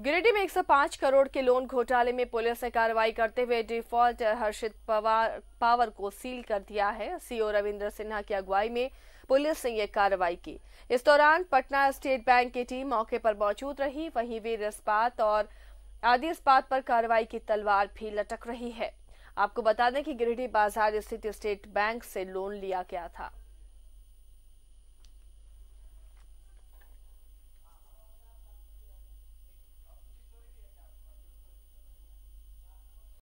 गिरिडीह में 105 करोड़ के लोन घोटाले में पुलिस ने कार्रवाई करते हुए डिफॉल्टर हर्षित पावर को सील कर दिया है सीओ रविंद्र सिन्हा की अगुवाई में पुलिस ने यह कार्रवाई की इस दौरान पटना स्टेट बैंक की टीम मौके पर मौजूद रही वहीं वीर इस्पात और आदि इस्पात पर कार्रवाई की तलवार भी लटक रही है आपको बता दें कि गिरिडीह बाजार स्थित स्टेट बैंक से लोन लिया गया था